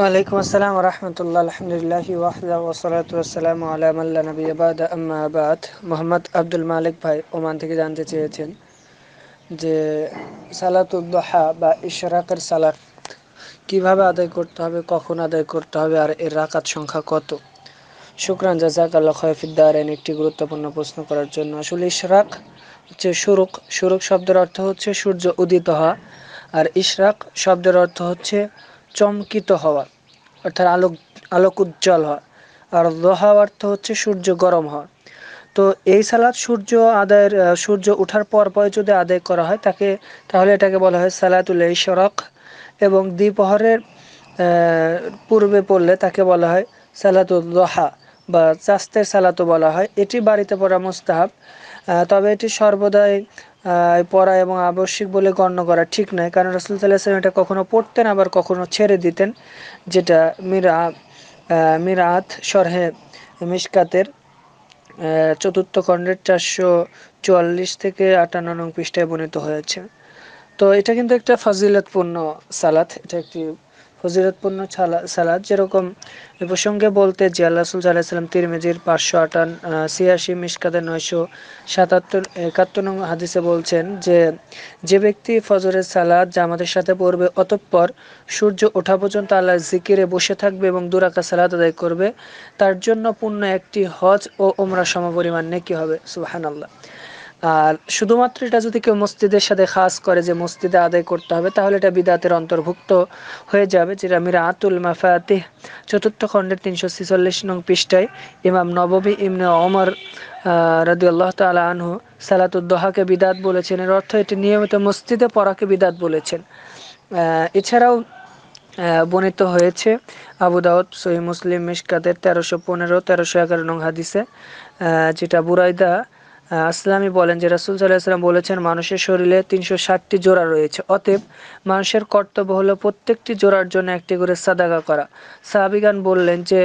ওয়ালাইকুম আসসালাম রহমতুল্লাহ আলহামদুলিল্লাহ ওয়াহদা ওসলাত আসসালাম আলামাল্লা নবী আবাদ আম্মাবাদ মোহাম্মদ আব্দুল মালিক ভাই ওমান থেকে জানতে চেয়েছেন যে সালাতুদ্দোহা বা ইশরাকের সালাত কিভাবে আদায় করতে হবে কখন আদায় করতে হবে আর এর রাকাত সংখ্যা কত শুক্রান জাজাক আল্লাহ খয়ফিদ্দারেন একটি গুরুত্বপূর্ণ প্রশ্ন করার জন্য আসলে ইশরাক হচ্ছে সুরুক সুরুক শব্দের অর্থ হচ্ছে সূর্য উদিত হওয়া আর ইশরাক শব্দের অর্থ হচ্ছে চমকিত হওয়া অর্থাৎ আলোক আলোক উজ্জ্বল হওয়া আর দোহা অর্থ হচ্ছে সূর্য গরম হওয়া তো এই সালাদ সূর্য আদায়ের সূর্য ওঠার পর পরে যদি আদায় করা হয় তাকে তাহলে এটাকে বলা হয় সালাতুল ইশরক এবং দ্বিপহরের পূর্বে পড়লে তাকে বলা হয় সালাতুল দোহা বা চাস্তের সালাতও বলা হয় এটি বাড়িতে পড়া মুস্তাহাব তবে এটি সর্বদাই পড়া এবং আবশ্যিক বলে গণ্য করা ঠিক নয় কারণ রসুল সাল্লাহ সাল্লাম এটা কখনো পড়তেন আবার কখনো ছেড়ে দিতেন যেটা মিরা মিরাত সরহে মিসকাতের চতুর্থ খণ্ডের চারশো চুয়াল্লিশ থেকে আটান্ন নং পৃষ্ঠায় বর্ণিত হয়েছে তো এটা কিন্তু একটা ফাজিলাতপূর্ণ সালাত এটা একটি ফজিলতপূর্ণ সালাদ যেরকম এ প্রসঙ্গে বলতে যে আল্লাহ রসুল সাল্লাহ সাল্লাম তিরমিজির পাঁচশো আটান ছিয়াশি মিসকাদের নয়শো সাতাত্তর একাত্তর নং হাদিসে বলছেন যে যে ব্যক্তি ফজরের সালাদ যা আমাদের সাথে পড়বে অতঃপর সূর্য ওঠা পর্যন্ত আল্লাহ জিকিরে বসে থাকবে এবং দুরাকা সালাদ আদায় করবে তার জন্য পূর্ণ একটি হজ ও ওমরা সমপরিমাণ নেকি হবে সুহান আল্লাহ আর শুধুমাত্র এটা যদি কেউ মসজিদের সাথে খাস করে যে মসজিদে আদায় করতে হবে তাহলে এটা বিদাতের অন্তর্ভুক্ত হয়ে যাবে যেটা মিরা আতুল মাফাতে চতুর্থ খণ্ডের তিনশো ছিচল্লিশ নং পৃষ্ঠায় ইমাম নববী ইমনে অমর রাদি আল্লাহ তাল আনহু সালাতুদ্দোহাকে বিদাত বলেছেন এর অর্থ এটি নিয়মিত মসজিদে পড়াকে বিদাত বলেছেন এছাড়াও বর্ণিত হয়েছে আবু দাউদ সহি মুসলিম মিশকাতের তেরোশো পনেরো তেরোশো এগারো নং হাদিসে যেটা বুরাইদা আসলামী বলেন যে রাসুল সাল্লাহ সাল্লাম বলেছেন মানুষের শরীরে তিনশো ষাটটি জোড়া রয়েছে অতএব মানুষের কর্তব্য হলো প্রত্যেকটি জোড়ার জন্য একটি করে সাদাগা করা সাহাবিগান বললেন যে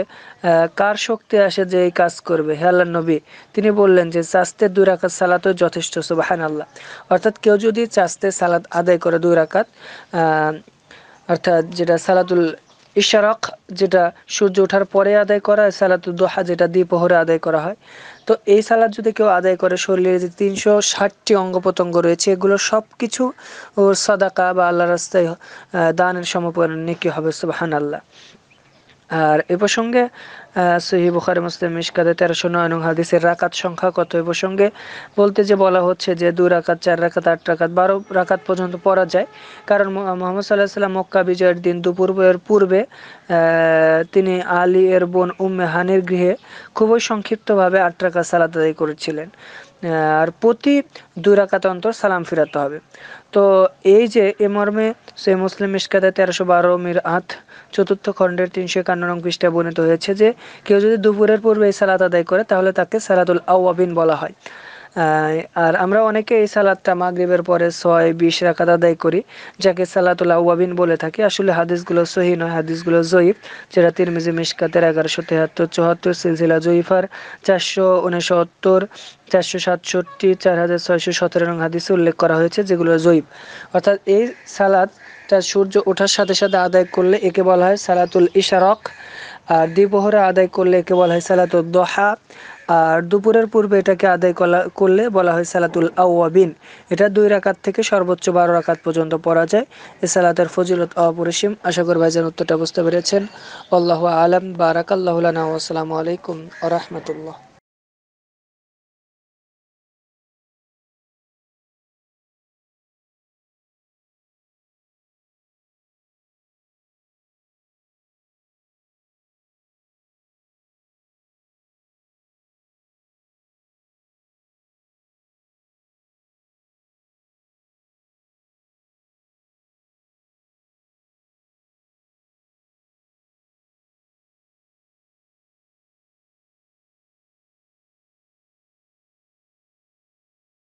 কার শক্তি আসে যে এই কাজ করবে হেলান নবী তিনি বললেন যে চাস্তে দুই রাকাত সালাতও যথেষ্ট সুবাহান আল্লাহ অর্থাৎ কেউ যদি চাস্তে সালাদ আদায় করে দুই রাকাত অর্থাৎ যেটা সালাদুল ইশারক যেটা সূর্য ওঠার পরে আদায় করা হয় দোহা যেটা দ্বিপহরে আদায় করা হয় তো এই সালাদ যদি কেউ আদায় করে শরীরের যে তিনশো ষাটটি অঙ্গ প্রত্যঙ্গ রয়েছে এগুলো সব কিছু সাদাকা বা আল্লাহ রাস্তায় দানের সমপরিমাণ নেকি হবে সুবাহান আল্লাহ আর এ প্রসঙ্গে সহি বুখারি মুসলিম মিসকাদে তেরোশো নয় নং হাদিসের রাকাত সংখ্যা কত এ প্রসঙ্গে বলতে যে বলা হচ্ছে যে দু রাকাত চার রাকাত আট রাকাত বারো রাকাত পর্যন্ত পড়া যায় কারণ মোহাম্মদ সাল্লাহ সাল্লাম মক্কা বিজয়ের দিন দুপুরের পূর্বে তিনি আলী এর বোন উম্মে হানির গৃহে খুবই সংক্ষিপ্তভাবে আট রাকাত সালাদ আদায় করেছিলেন আর প্রতি দুরাকাত অন্তর সালাম ফিরাতে হবে তো এই যে এ মর্মে সে মুসলিম ইস্কাতে তেরোশো বারো মির আত চতুর্থ খণ্ডের তিনশো একান্ন রং পৃষ্ঠায় বর্ণিত হয়েছে যে কেউ যদি দুপুরের পূর্বে এই সালাত আদায় করে তাহলে তাকে সালাদুল আওয়াবিন বলা হয় আর আমরা অনেকে এই সালাদটা মাগরিবের পরে ছয় বিশ রাখাত আদায় করি যাকে সালাতুল আউয়াবিন বলে থাকি আসলে হাদিসগুলো সহি নয় হাদিসগুলো জয়ীফ যেটা মিজি মিশকাতের এগারোশো তেহাত্তর চুহাত্তর সিলসিলা জয়ীফার চারশো উনসত্তর চারশো সাতষট্টি চার হাজার ছয়শো সতেরো রং হাদিসে উল্লেখ করা হয়েছে যেগুলো জয়ীফ অর্থাৎ এই সালাদটা সূর্য ওঠার সাথে সাথে আদায় করলে একে বলা হয় সালাতুল ইশারক আর দ্বিপ্রহরে আদায় করলে একে বলা হয় সালাতুল দোহা আর দুপুরের পূর্বে এটাকে আদায় করলে বলা হয় সালাতুল আওয়াবিন এটা দুই রাকাত থেকে সর্বোচ্চ বারো রাকাত পর্যন্ত পড়া যায় এ সালাতের ফজিলত অপরিসীম আশা করবাই যেন উত্তরটা বুঝতে পেরেছেন আল্লাহ আলম বারাকাল্লাহুলানা আসসালামু আলাইকুম আ রহমতুল্লাহ